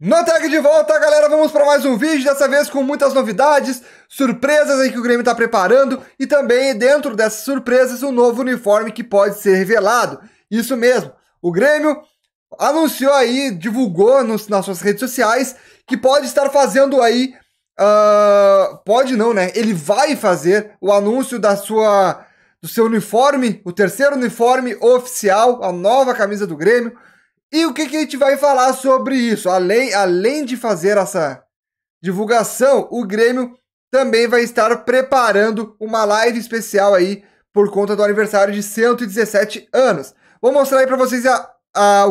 No tag de volta, galera, vamos para mais um vídeo, dessa vez com muitas novidades, surpresas aí que o Grêmio está preparando e também dentro dessas surpresas um novo uniforme que pode ser revelado. Isso mesmo, o Grêmio anunciou aí, divulgou nos, nas suas redes sociais que pode estar fazendo aí, uh, pode não, né? Ele vai fazer o anúncio da sua, do seu uniforme, o terceiro uniforme oficial, a nova camisa do Grêmio e o que, que a gente vai falar sobre isso? Além, além de fazer essa divulgação, o Grêmio também vai estar preparando uma live especial aí por conta do aniversário de 117 anos. Vou mostrar aí para vocês a, a,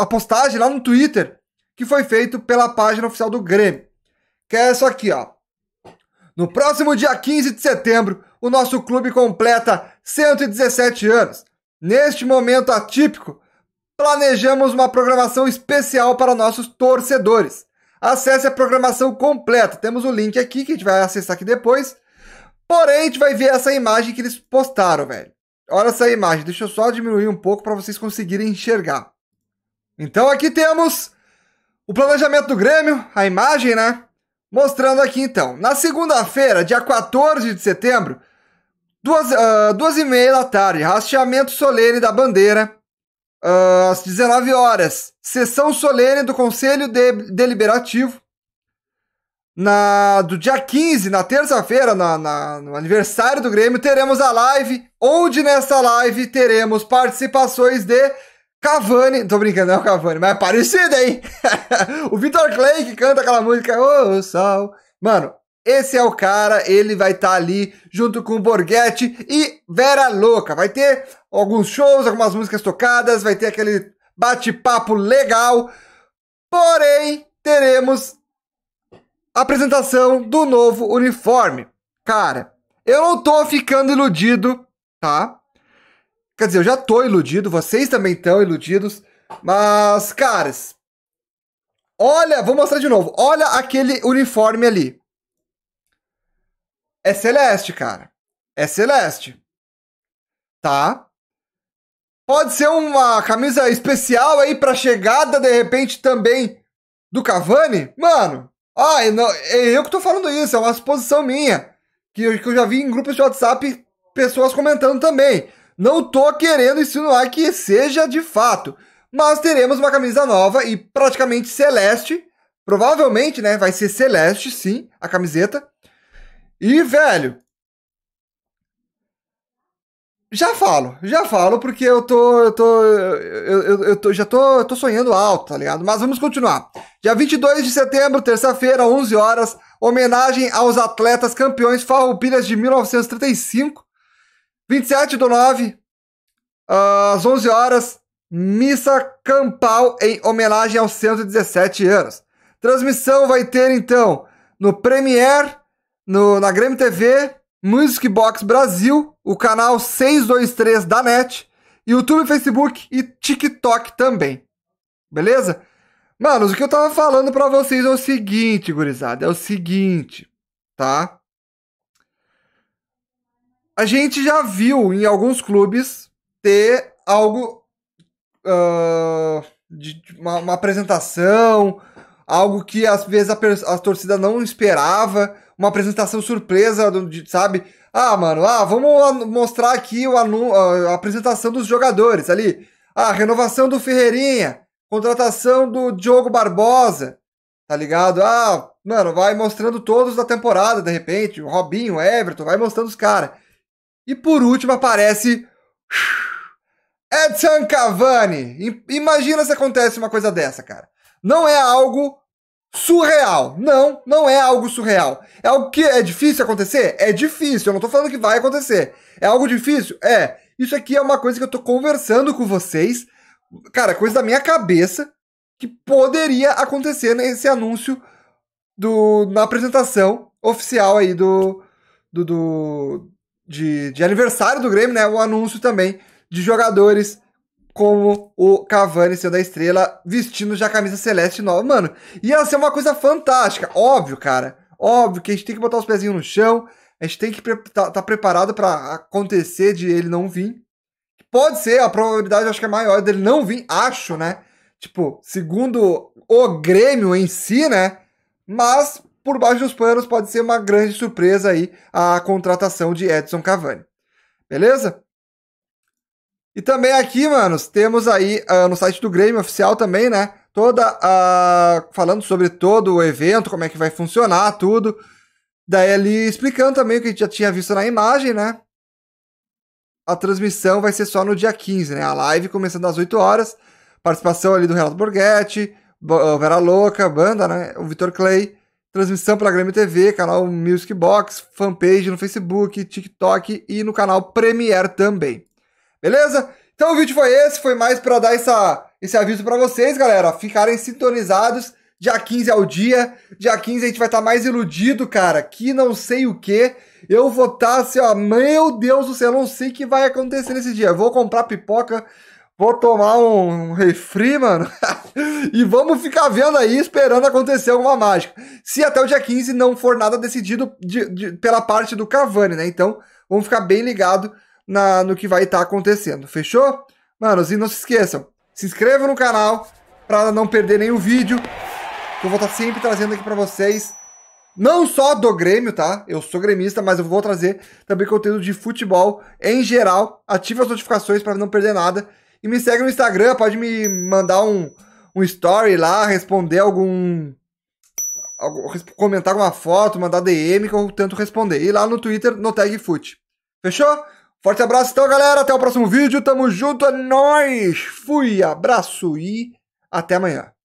a, postagem lá no Twitter que foi feito pela página oficial do Grêmio. Que é isso aqui, ó. No próximo dia 15 de setembro, o nosso clube completa 117 anos. Neste momento atípico, planejamos uma programação especial para nossos torcedores. Acesse a programação completa. Temos o link aqui que a gente vai acessar aqui depois. Porém, a gente vai ver essa imagem que eles postaram, velho. Olha essa imagem. Deixa eu só diminuir um pouco para vocês conseguirem enxergar. Então aqui temos o planejamento do Grêmio, a imagem, né? Mostrando aqui então. Na segunda-feira, dia 14 de setembro, duas, uh, duas e meia da tarde, rasteamento solene da bandeira ah, às 19 horas, sessão solene do Conselho de Deliberativo. Na, do dia 15, na terça-feira, na, na, no aniversário do Grêmio, teremos a live, onde nessa live teremos participações de Cavani. Tô brincando, não é o Cavani, mas é parecido, hein? o Vitor Clay que canta aquela música, ô oh, sol. Mano, esse é o cara, ele vai estar tá ali junto com o Borghetti e Vera Louca. Vai ter alguns shows, algumas músicas tocadas, vai ter aquele bate-papo legal. Porém, teremos a apresentação do novo uniforme. Cara, eu não tô ficando iludido, tá? Quer dizer, eu já tô iludido, vocês também estão iludidos, mas, caras, olha, vou mostrar de novo. Olha aquele uniforme ali. É celeste, cara. É celeste. Tá? Pode ser uma camisa especial aí pra chegada, de repente, também do Cavani? Mano, ah, eu não, é eu que tô falando isso, é uma suposição minha. Que eu, que eu já vi em grupos de WhatsApp pessoas comentando também. Não tô querendo insinuar que seja de fato. Mas teremos uma camisa nova e praticamente celeste. Provavelmente, né? Vai ser celeste, sim, a camiseta. E, velho, já falo, já falo, porque eu tô. Eu tô. Eu, eu, eu tô, já tô, tô sonhando alto, tá ligado? Mas vamos continuar. Dia 22 de setembro, terça-feira, 11 horas, homenagem aos atletas campeões farroupilhas de 1935. 27 do 9, ah, às 11 horas, missa campal em homenagem aos 117 anos. Transmissão vai ter, então, no Premier no, na Grêmio TV, Music Box Brasil, o canal 623 da NET, YouTube, Facebook e TikTok também. Beleza? Manos, o que eu tava falando para vocês é o seguinte, gurizada, é o seguinte, tá? A gente já viu em alguns clubes ter algo uh, de, uma, uma, apresentação, algo que às vezes a, a torcida não esperava uma apresentação surpresa, sabe? Ah, mano, ah, vamos mostrar aqui o a apresentação dos jogadores ali. Ah, renovação do Ferreirinha, contratação do Diogo Barbosa, tá ligado? Ah, mano, vai mostrando todos da temporada, de repente, o Robinho, o Everton, vai mostrando os caras. E por último aparece Edson Cavani. Imagina se acontece uma coisa dessa, cara. Não é algo surreal. Não, não é algo surreal. É algo que é difícil acontecer? É difícil, eu não tô falando que vai acontecer. É algo difícil? É. Isso aqui é uma coisa que eu tô conversando com vocês, cara, coisa da minha cabeça que poderia acontecer nesse anúncio do na apresentação oficial aí do do, do de, de aniversário do Grêmio, né? O anúncio também de jogadores como o Cavani sendo a estrela, vestindo já a camisa celeste nova. Mano, ia ser uma coisa fantástica. Óbvio, cara. Óbvio que a gente tem que botar os pezinhos no chão. A gente tem que estar pre tá, tá preparado para acontecer de ele não vir. Pode ser, a probabilidade acho que é maior dele não vir, acho, né? Tipo, segundo o Grêmio em si, né? Mas por baixo dos panos pode ser uma grande surpresa aí a contratação de Edson Cavani. Beleza? E também aqui, manos, temos aí uh, no site do Grêmio oficial também, né? Toda a. Ah, falando sobre todo o evento, como é que vai funcionar, tudo. Daí ali explicando também o que a gente já tinha visto na imagem, né? A transmissão vai ser só no dia 15, né? A live começando às 8 horas. Participação ali do Renato Borghetti, ah, Vera Louca, banda, né? O Vitor Clay. Transmissão pela Grêmio TV, canal Music Box, fanpage no Facebook, TikTok e no canal Premiere também. Beleza? Então o vídeo foi esse, foi mais para dar essa, esse aviso para vocês, galera, ficarem sintonizados. Dia 15 é o dia. Dia 15 a gente vai estar tá mais iludido, cara, que não sei o que. Eu vou estar tá, assim, ó, meu Deus do céu, eu não sei o que vai acontecer nesse dia. vou comprar pipoca, vou tomar um, refri, mano. e vamos ficar vendo aí, esperando acontecer alguma mágica. Se até o dia 15 não for nada decidido de, de, pela parte do Cavani, né? Então, vamos ficar bem ligado na, no que vai estar tá acontecendo. Fechou? Manos, e não se esqueçam, se inscrevam no canal para não perder nenhum vídeo que eu vou estar tá sempre trazendo aqui para vocês. Não só do Grêmio, tá? Eu sou gremista, mas eu vou trazer também conteúdo de futebol em geral. Ative as notificações para não perder nada. E me segue no Instagram, pode me mandar um, um story lá, responder algum, algum, comentar alguma foto, mandar DM que eu tento responder. E lá no Twitter, no tag Fute. Fechou? Forte abraço então, galera. Até o próximo vídeo. Tamo junto. É nóis. Fui, abraço e até amanhã.